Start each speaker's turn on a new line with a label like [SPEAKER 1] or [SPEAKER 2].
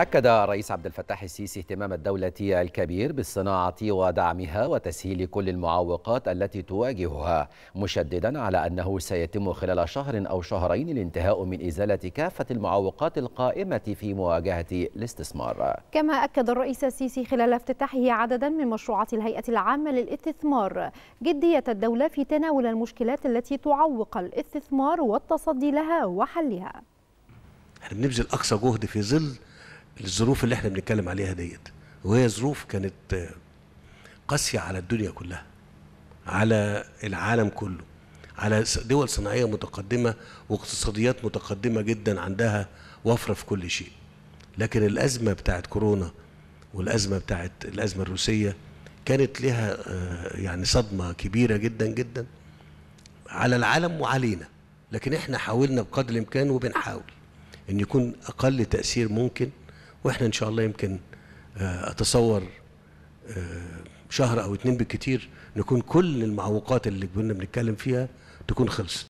[SPEAKER 1] أكد الرئيس عبد الفتاح السيسي اهتمام الدولة الكبير بالصناعة ودعمها وتسهيل كل المعوقات التي تواجهها مشددا على أنه سيتم خلال شهر أو شهرين الانتهاء من إزالة كافة المعوقات القائمة في
[SPEAKER 2] مواجهة الاستثمار كما أكد الرئيس السيسي خلال افتتاحه عددا من مشروعات الهيئة العامة للاستثمار جدية الدولة في تناول المشكلات التي تعوق الاستثمار والتصدي لها وحلها
[SPEAKER 3] نبذل أقصى جهد في ظل الظروف اللي احنا بنتكلم عليها ديت وهي ظروف كانت قاسية على الدنيا كلها على العالم كله على دول صناعية متقدمة واقتصاديات متقدمة جدا عندها وفرة في كل شيء لكن الأزمة بتاعت كورونا والأزمة بتاعت الأزمة الروسية كانت لها آه، يعني صدمة كبيرة جدا جدا على العالم وعلينا لكن احنا حاولنا بقدر الإمكان وبنحاول إن يكون أقل تأثير ممكن واحنا ان شاء الله يمكن آه، اتصور آه، شهر او اتنين بالكتير نكون كل المعوقات اللي كنا بنتكلم فيها تكون خلصت